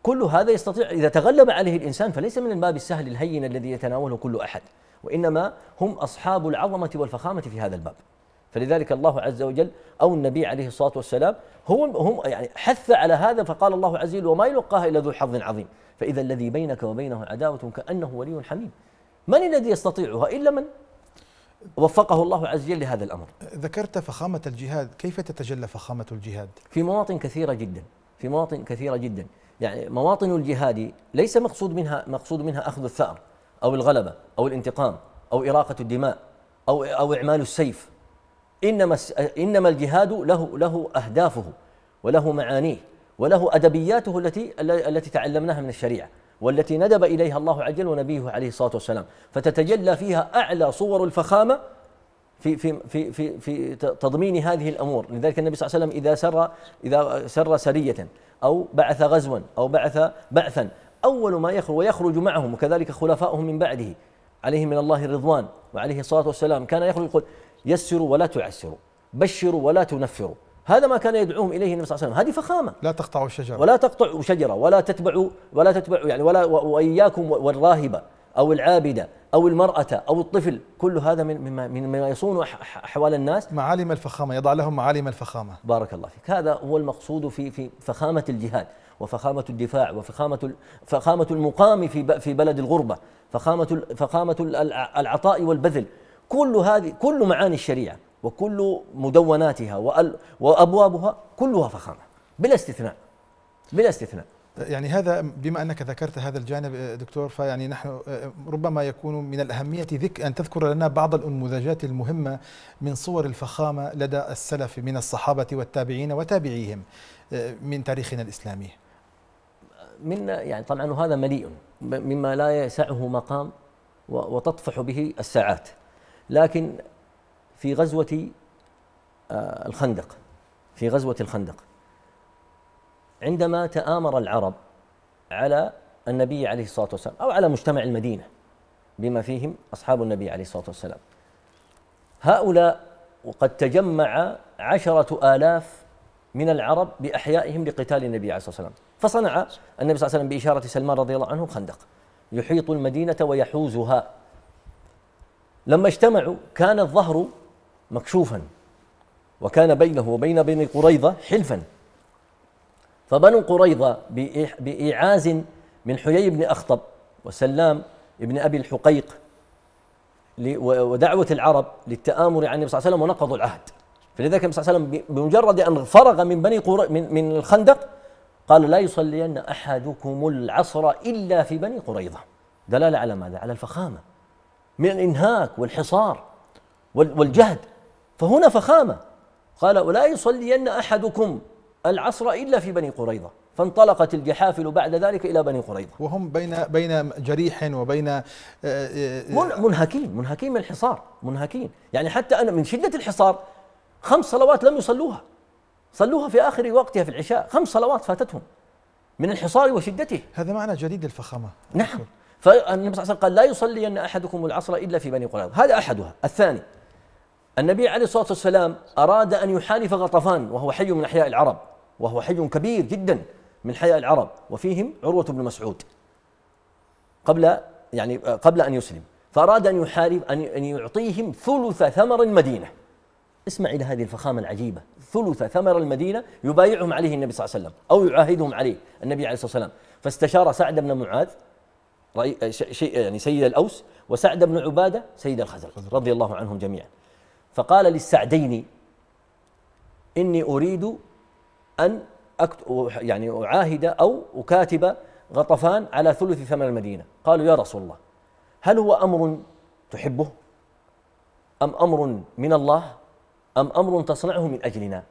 كل هذا يستطيع اذا تغلب عليه الانسان فليس من الباب السهل الهين الذي يتناوله كل احد وانما هم اصحاب العظمه والفخامه في هذا الباب فلذلك الله عز وجل او النبي عليه الصلاه والسلام هو هم يعني حث على هذا فقال الله عز وجل وما يلقاها الا ذو حظ عظيم فاذا الذي بينك وبينه عداوه كانه ولي حميم من الذي يستطيعها الا من وفقه الله عز وجل لهذا الامر ذكرت فخامه الجهاد كيف تتجلى فخامه الجهاد في مواطن كثيره جدا في مواطن كثيره جدا يعني مواطن الجهاد ليس مقصود منها مقصود منها اخذ الثأر او الغلبه او الانتقام او اراقه الدماء او او اعمال السيف إنما إنما الجهاد له له أهدافه وله معانيه وله أدبياته التي التي تعلمناها من الشريعة والتي ندب إليها الله عز وجل ونبيه عليه الصلاة والسلام فتتجلى فيها أعلى صور الفخامة في في في في في تضمين هذه الامور، لذلك النبي صلى الله عليه وسلم اذا سر اذا سر سريه او بعث غزوا او بعث بعثا اول ما يخرج ويخرج معهم وكذلك خلفائهم من بعده عليه من الله رضوان وعليه الصلاه والسلام كان يخرج يقول يسروا ولا تعسروا بشروا ولا تنفروا هذا ما كان يدعوهم اليه النبي صلى الله عليه وسلم هذه فخامه لا تقطعوا الشجره ولا تقطعوا شجره ولا تتبعوا ولا تتبعوا يعني ولا واياكم والراهبه او العابده او المراه او الطفل كل هذا من مما ما يصون احوال الناس معالم الفخامه يضع لهم معالم الفخامه بارك الله فيك هذا هو المقصود في في فخامه الجهاد وفخامه الدفاع وفخامه فخامه المقام في في بلد الغربه فخامه فخامه العطاء والبذل كل هذه كل معاني الشريعة وكل مدوناتها وأبوابها كلها فخامة بلا استثناء بلا استثناء يعني هذا بما انك ذكرت هذا الجانب آه، دكتور فيعني نحن آه، ربما يكون من الاهميه ذك ان تذكر لنا بعض الانموذجات المهمه من صور الفخامه لدى السلف من الصحابه والتابعين وتابعيهم آه، من تاريخنا الاسلامي. من يعني طبعا هذا مليء مما لا يسعه مقام وتطفح به الساعات. لكن في غزوة آه، الخندق في غزوة الخندق عندما تآمر العرب على النبي عليه الصلاة والسلام أو على مجتمع المدينة بما فيهم أصحاب النبي عليه الصلاة والسلام هؤلاء وقد تجمع عشرة آلاف من العرب بأحيائهم لقتال النبي عليه الصلاة والسلام فصنع النبي صلى الله عليه وسلم بإشارة سلمان رضي الله عنه خندق يحيط المدينة ويحوزها لما اجتمعوا كان الظهر مكشوفا وكان بينه وبين بني قريظة حلفا فبنو قريظة بإيعاز من حيي بن أخطب وسلام بن أبي الحقيق ودعوة العرب للتآمر عن النبي صلى الله عليه وسلم ونقضوا العهد فلذلك النبي صلى الله عليه وسلم بمجرد أن فرغ من بني قري من, من الخندق قال لا يصلين أحدكم العصر إلا في بني قريظة دلالة على ماذا؟ على الفخامة من الانهاك والحصار والجهد فهنا فخامه قال ولا يصلين احدكم العصر الا في بني قريظه فانطلقت الجحافل بعد ذلك الى بني قريظه وهم بين بين جريح وبين آه، آه، منهكين منهكين من الحصار منهكين يعني حتى انا من شده الحصار خمس صلوات لم يصلوها صلوها في اخر وقتها في العشاء خمس صلوات فاتتهم من الحصار وشدته هذا معنى جديد الفخامه نعم فالنبي صلى الله عليه وسلم قال لا يصلين احدكم العصر الا في بني قريظة هذا احدها الثاني النبي عليه الصلاه والسلام اراد ان يحالف غطفان وهو حي من احياء العرب وهو حي كبير جدا من حياء العرب وفيهم عروه بن مسعود قبل يعني قبل ان يسلم فاراد ان يحارب ان يعطيهم ثلث ثمر المدينه اسمع الى هذه الفخامه العجيبه ثلث ثمر المدينه يبايعهم عليه النبي صلى الله عليه وسلم او يعاهدهم عليه النبي عليه الصلاه والسلام فاستشار سعد بن معاذ آه، شيء يعني سيد الأوس وسعد بن عبادة سيد الخزرج رضي الله عنهم جميعا فقال للسعدين إني أريد أن يعني أعاهد أو أكاتب غطفان على ثلث ثمن المدينة قالوا يا رسول الله هل هو أمر تحبه أم أمر من الله أم أمر تصنعه من أجلنا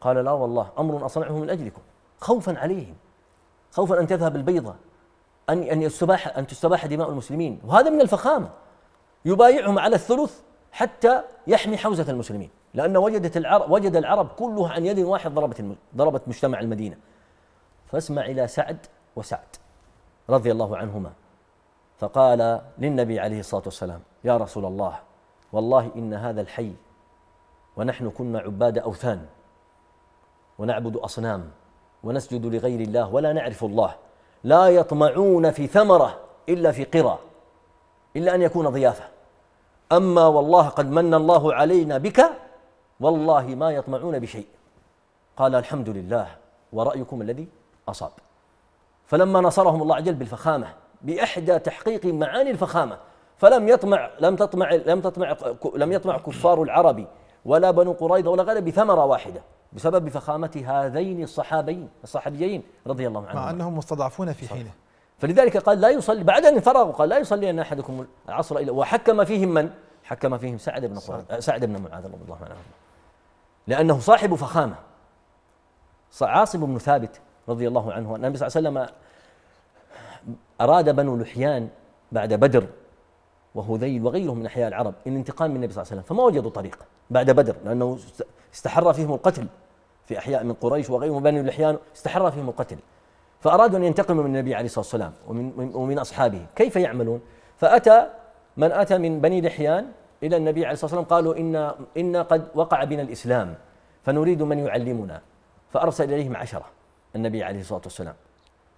قال لا والله أمر أصنعه من أجلكم خوفا عليهم خوفا أن تذهب البيضة أن أن يستباح أن تستباح دماء المسلمين وهذا من الفخامة يبايعهم على الثلث حتى يحمي حوزة المسلمين لأن وجدت العرب وجد العرب كلها عن يد واحد ضربت ضربت مجتمع المدينة فاسمع إلى سعد وسعد رضي الله عنهما فقال للنبي عليه الصلاة والسلام يا رسول الله والله إن هذا الحي ونحن كنا عباد أوثان ونعبد أصنام ونسجد لغير الله ولا نعرف الله لا يطمعون في ثمرة إلا في قرى إلا أن يكون ضيافة أما والله قد من الله علينا بك والله ما يطمعون بشيء قال الحمد لله ورأيكم الذي أصاب فلما نصرهم الله عجل بالفخامة بإحدى تحقيق معاني الفخامة فلم يطمع لم تطمع لم تطمع لم يطمع كفار العرب ولا بنو قريظة ولا غيره بثمرة واحدة بسبب فخامة هذين الصحابين الصحابيين رضي الله عنهم مع أنهم مستضعفون في حينه فلذلك قال لا يصلي بعد أن فرغوا قال لا يصلي أن أحدكم العصر إلا وحكم فيهم من؟ حكم فيهم سعد بن قريظة سعد بن معاذ رضي الله عنه لأنه صاحب فخامة عاصم بن ثابت رضي الله عنه النبي صلى الله عليه وسلم أراد بنو لحيان بعد بدر وهذيل وغيرهم من أحياء العرب الانتقام من النبي صلى الله عليه وسلم فما وجدوا طريق بعد بدر لأنه استحر فيهم القتل في أحياء من قريش وغيرهم بني الأحيان استحر فيهم القتل فأرادوا أن ينتقموا من النبي عليه الصلاة والسلام ومن, ومن أصحابه كيف يعملون فأتى من أتى من بني الأحيان إلى النبي عليه الصلاة والسلام قالوا إنا, إنا قد وقع بنا الإسلام فنريد من يعلمنا فأرسل إليهم عشرة النبي عليه الصلاة والسلام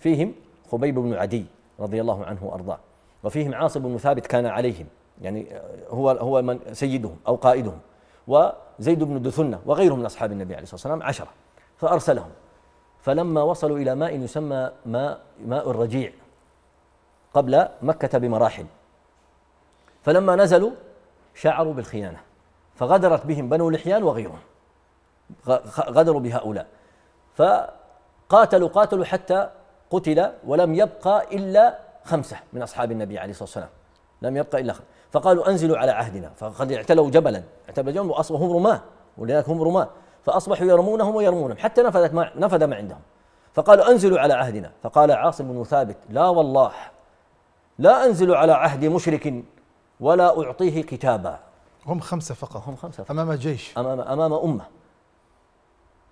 فيهم خبيب بن عدي رضي الله عنه وأرضاه وفيهم عاصم بن ثابت كان عليهم يعني هو هو من سيدهم او قائدهم وزيد بن دثنة وغيرهم من اصحاب النبي عليه الصلاه والسلام عشره فارسلهم فلما وصلوا الى ماء يسمى ماء ماء الرجيع قبل مكه بمراحل فلما نزلوا شعروا بالخيانه فغدرت بهم بنو لحيان وغيرهم غدروا بهؤلاء فقاتلوا قاتلوا حتى قتل ولم يبقى الا خمسة من أصحاب النبي عليه الصلاة والسلام لم يبقى إلا خمسة فقالوا أنزلوا على عهدنا فقد اعتلوا جبلا اعتلوا جبلا وأصبحوا هم رماة ولذلك هم رماة فأصبحوا يرمونهم ويرمونهم حتى نفذت ما نفذ ما عندهم فقالوا أنزلوا على عهدنا فقال عاصم بن ثابت لا والله لا أنزل على عهد مشرك ولا أعطيه كتابا هم خمسة فقط هم خمسة فقط أمام جيش أمام, أمام أمة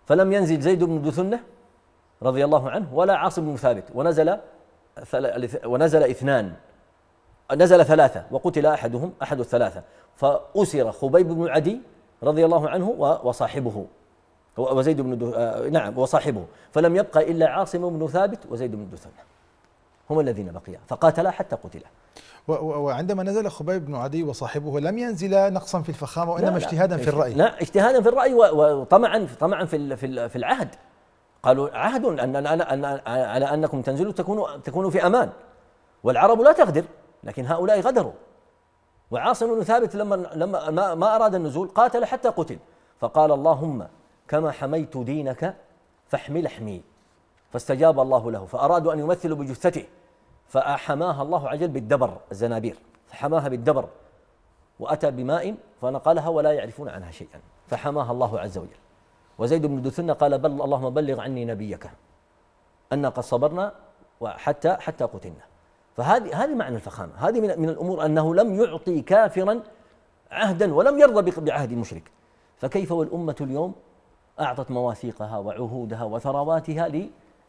فلم ينزل زيد بن ذو رضي الله عنه ولا عاصم بن ثابت ونزل ونزل اثنان نزل ثلاثة وقتل أحدهم أحد الثلاثة فأسر خبيب بن عدي رضي الله عنه وصاحبه وزيد بن دو... آه، نعم وصاحبه فلم يبقى إلا عاصم بن ثابت وزيد بن دثنة هم الذين بقيا فقاتلا حتى قتلا وعندما نزل خبيب بن عدي وصاحبه لم ينزل نقصا في الفخامه وانما اجتهادا في الراي لا اجتهادا في الراي وطمعا طمعا في في العهد قالوا عهد أننا أن على أنكم تنزلوا تكونوا تكونوا في أمان والعرب لا تغدر لكن هؤلاء غدروا وعاصم بن ثابت لما لما ما, ما أراد النزول قاتل حتى قتل فقال اللهم كما حميت دينك فاحمل احمي فاستجاب الله له فأرادوا أن يمثلوا بجثته فحماها الله عجل بالدبر الزنابير فحماها بالدبر وأتى بماء فنقلها ولا يعرفون عنها شيئا فحماها الله عز وجل وزيد بن دثنة قال بل اللهم بلغ عني نبيك أن قد صبرنا وحتى حتى قتلنا فهذه هذه معنى الفخامة هذه من, من الأمور أنه لم يعطي كافرا عهدا ولم يرضى بعهد مشرك فكيف والأمة اليوم أعطت مواثيقها وعهودها وثرواتها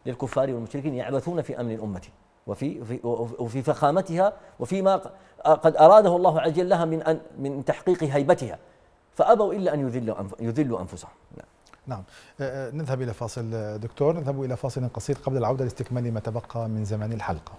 للكفار والمشركين يعبثون في أمن الأمة وفي وفي, وفي فخامتها وفيما قد أراده الله عز وجل لها من أن من تحقيق هيبتها فأبوا إلا أن يذلوا أنفسهم نعم نعم أه، أه، نذهب إلى فاصل أه، دكتور نذهب إلى فاصل قصير قبل العودة لاستكمال ما تبقى من زمان الحلقة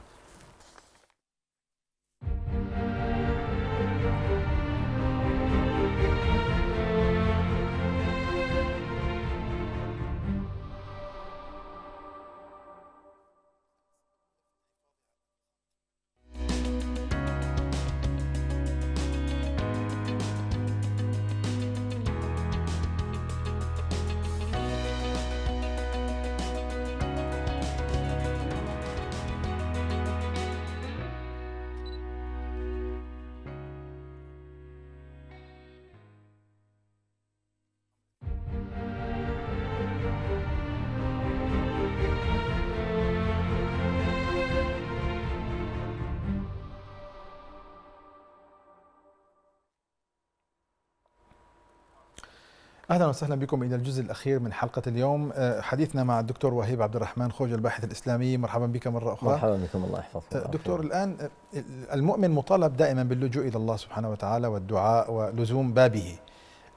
اهلا وسهلا بكم الى الجزء الاخير من حلقه اليوم آه، حديثنا مع الدكتور وهيب عبد الرحمن خوج الباحث الاسلامي مرحبا بك مره اخرى مرحبا بكم الله يحفظك آه، دكتور الان آه، المؤمن مطالب دائما باللجوء الى الله سبحانه وتعالى والدعاء ولزوم بابه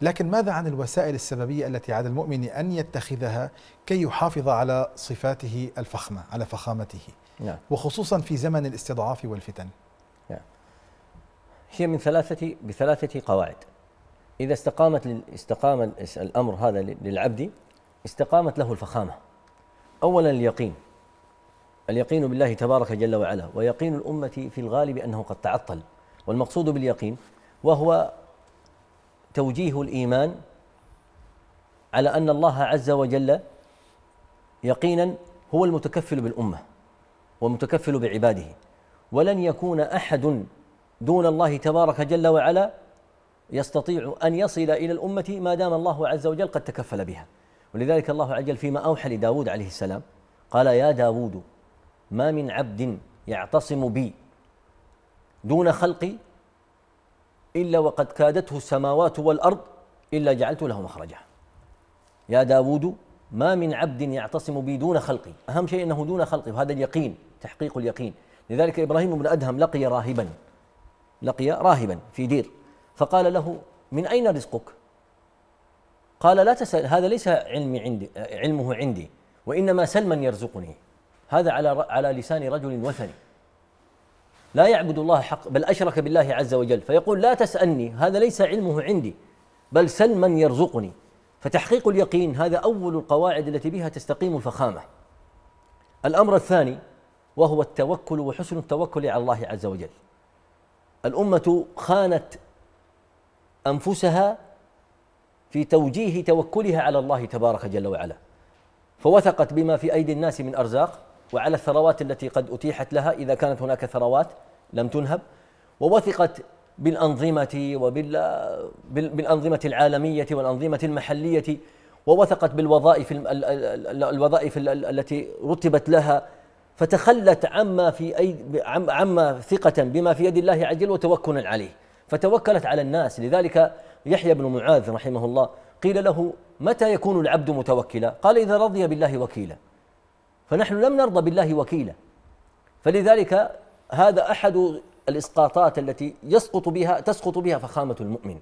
لكن ماذا عن الوسائل السببيه التي على المؤمن ان يتخذها كي يحافظ على صفاته الفخمه على فخامته نعم. وخصوصا في زمن الاستضعاف والفتن نعم. هي من ثلاثه بثلاثه قواعد إذا استقامت استقام الأمر هذا للعبد استقامت له الفخامة أولا اليقين اليقين بالله تبارك جل وعلا ويقين الأمة في الغالب أنه قد تعطل والمقصود باليقين وهو توجيه الإيمان على أن الله عز وجل يقينا هو المتكفل بالأمة ومتكفل بعباده ولن يكون أحد دون الله تبارك جل وعلا يستطيع أن يصل إلى الأمة ما دام الله عز وجل قد تكفل بها ولذلك الله عز وجل فيما أوحى لداود عليه السلام قال يا داود ما من عبد يعتصم بي دون خلقي إلا وقد كادته السماوات والأرض إلا جعلت له مخرجا يا داود ما من عبد يعتصم بي دون خلقي أهم شيء أنه دون خلقي وهذا اليقين تحقيق اليقين لذلك إبراهيم بن أدهم لقي راهبا لقي راهبا في دير فقال له من أين رزقك قال لا تسأل هذا ليس علمي عندي علمه عندي وإنما سلما يرزقني هذا على على لسان رجل وثني لا يعبد الله حق بل أشرك بالله عز وجل فيقول لا تسألني هذا ليس علمه عندي بل سلما يرزقني فتحقيق اليقين هذا أول القواعد التي بها تستقيم الفخامة الأمر الثاني وهو التوكل وحسن التوكل على الله عز وجل الأمة خانت انفسها في توجيه توكلها على الله تبارك جل وعلا فوثقت بما في ايدي الناس من ارزاق وعلى الثروات التي قد اتيحت لها اذا كانت هناك ثروات لم تنهب ووثقت بالانظمه وبالانظمه العالميه والانظمه المحليه ووثقت بالوظائف الوظائف التي رتبت لها فتخلت عما في أي عما ثقة بما في يد الله عجل وتوكلا عليه فتوكلت على الناس لذلك يحيى بن معاذ رحمه الله قيل له متى يكون العبد متوكلا قال إذا رضي بالله وكيلا فنحن لم نرضى بالله وكيلا فلذلك هذا أحد الإسقاطات التي يسقط بها تسقط بها فخامة المؤمن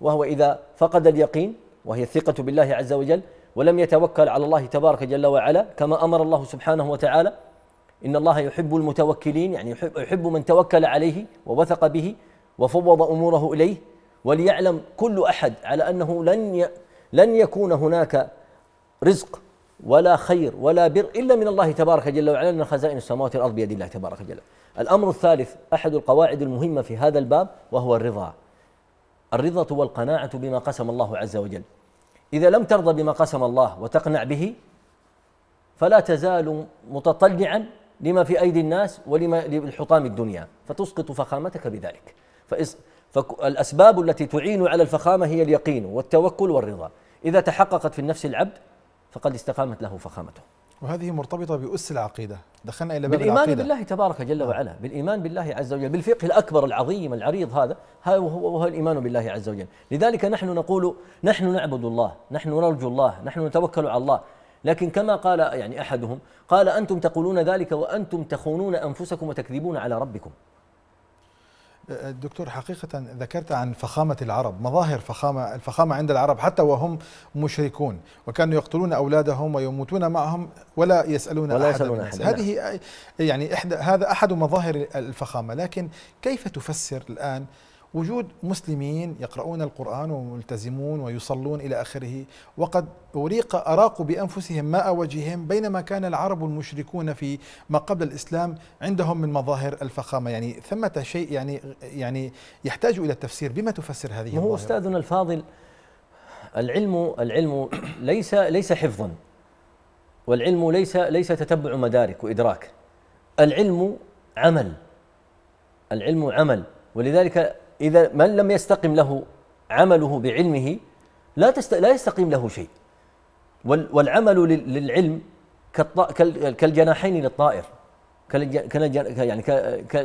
وهو إذا فقد اليقين وهي الثقة بالله عز وجل ولم يتوكل على الله تبارك جل وعلا كما أمر الله سبحانه وتعالى إن الله يحب المتوكلين يعني يحب, من توكل عليه ووثق به وفوض اموره اليه وليعلم كل احد على انه لن لن يكون هناك رزق ولا خير ولا بر الا من الله تبارك جل وعلا ان خزائن السماوات والارض بيد الله تبارك جل الامر الثالث احد القواعد المهمه في هذا الباب وهو الرضا الرضا والقناعه بما قسم الله عز وجل اذا لم ترضى بما قسم الله وتقنع به فلا تزال متطلعا لما في ايدي الناس ولما لحطام الدنيا فتسقط فخامتك بذلك فالأسباب التي تعين على الفخامة هي اليقين والتوكل والرضا إذا تحققت في النفس العبد فقد استقامت له فخامته وهذه مرتبطة بأس العقيدة دخلنا إلى باب بالإيمان العقيدة. بالله تبارك جل آه. وعلا بالإيمان بالله عز وجل بالفقه الأكبر العظيم العريض هذا هو, وهو الإيمان بالله عز وجل لذلك نحن نقول نحن نعبد الله نحن نرجو الله نحن نتوكل على الله لكن كما قال يعني أحدهم قال أنتم تقولون ذلك وأنتم تخونون أنفسكم وتكذبون على ربكم دكتور حقيقة ذكرت عن فخامة العرب مظاهر فخامة الفخامة عند العرب حتى وهم مشركون وكانوا يقتلون أولادهم ويموتون معهم ولا يسألون ولا أحد, يسألون أحد هذه يعني إحدى هذا أحد مظاهر الفخامة لكن كيف تفسر الآن وجود مسلمين يقرؤون القرآن وملتزمون ويصلون إلى آخره وقد أريق أراقوا بأنفسهم ماء وجههم بينما كان العرب المشركون في ما قبل الإسلام عندهم من مظاهر الفخامة يعني ثمة شيء يعني يعني يحتاج إلى التفسير بما تفسر هذه هو أستاذنا الفاضل العلم العلم ليس ليس حفظا والعلم ليس ليس تتبع مدارك وإدراك العلم عمل العلم عمل ولذلك إذا من لم يستقم له عمله بعلمه لا تست... لا يستقيم له شيء وال... والعمل لل... للعلم كالط... كال... كالجناحين للطائر كال... يعني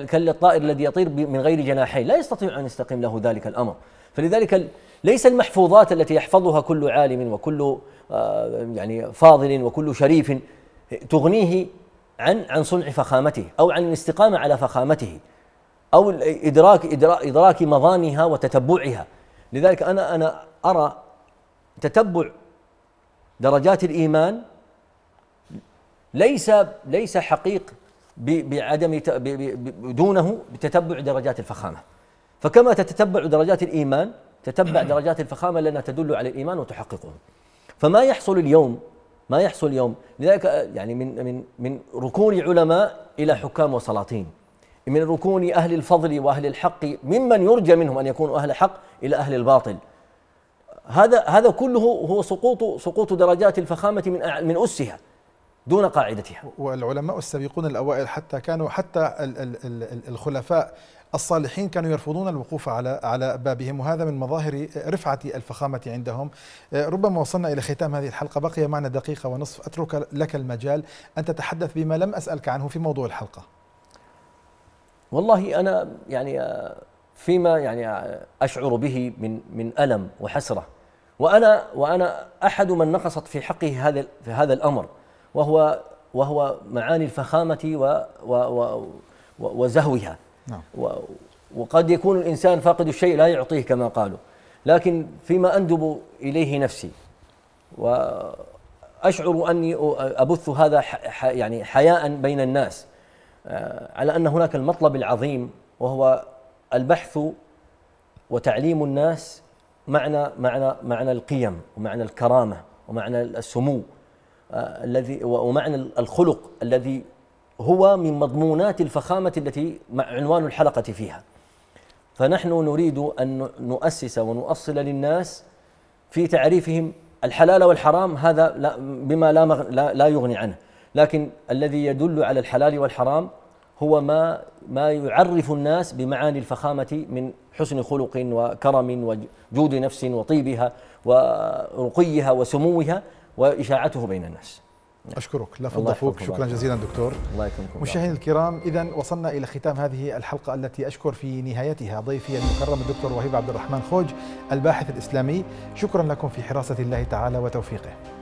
كالطائر الذي يطير ب... من غير جناحين لا يستطيع أن يستقيم له ذلك الأمر فلذلك ال... ليس المحفوظات التي يحفظها كل عالم وكل آه، يعني فاضل وكل شريف تغنيه عن عن صنع فخامته أو عن الاستقامة على فخامته أو إدراك إدراك مظانها وتتبعها لذلك أنا أنا أرى تتبع درجات الإيمان ليس ليس حقيق بعدم دونه بتتبع درجات الفخامة فكما تتتبع درجات الإيمان تتبع درجات الفخامة لأنها تدل على الإيمان وتحققه فما يحصل اليوم ما يحصل اليوم لذلك آه، يعني من من من ركون علماء إلى حكام وسلاطين من ركون أهل الفضل وأهل الحق ممن يرجى منهم أن يكونوا أهل حق إلى أهل الباطل هذا هذا كله هو سقوط سقوط درجات الفخامة من من أسها دون قاعدتها والعلماء السابقون الأوائل حتى كانوا حتى الخلفاء الصالحين كانوا يرفضون الوقوف على على بابهم وهذا من مظاهر رفعة الفخامة عندهم ربما وصلنا إلى ختام هذه الحلقة بقي معنا دقيقة ونصف أترك لك المجال أن تتحدث بما لم أسألك عنه في موضوع الحلقة والله انا يعني آه، فيما يعني آه، اشعر به من من الم وحسره وانا وانا احد من نقصت في حقه هذا في هذا الامر وهو وهو معاني الفخامه و و و وزهوها نعم. وقد يكون الانسان فاقد الشيء لا يعطيه كما قالوا لكن فيما اندب اليه نفسي واشعر اني ابث هذا يعني حياء بين الناس آه، على ان هناك المطلب العظيم وهو البحث وتعليم الناس معنى معنى معنى القيم ومعنى الكرامه ومعنى السمو آه، الذي ومعنى الخلق الذي هو من مضمونات الفخامه التي عنوان الحلقه فيها. فنحن نريد ان نؤسس ونؤصل للناس في تعريفهم الحلال والحرام هذا بما لا لا يغني عنه. لكن الذي يدل على الحلال والحرام هو ما ما يعرف الناس بمعاني الفخامة من حسن خلق وكرم وجود نفس وطيبها ورقيها وسموها وإشاعته بين الناس أشكرك لا فض فوق شكرا جزيلا دكتور الله يكرمكم مشاهدينا الكرام إذا وصلنا إلى ختام هذه الحلقة التي أشكر في نهايتها ضيفي المكرم الدكتور وهيب عبد الرحمن خوج الباحث الإسلامي شكرا لكم في حراسة الله تعالى وتوفيقه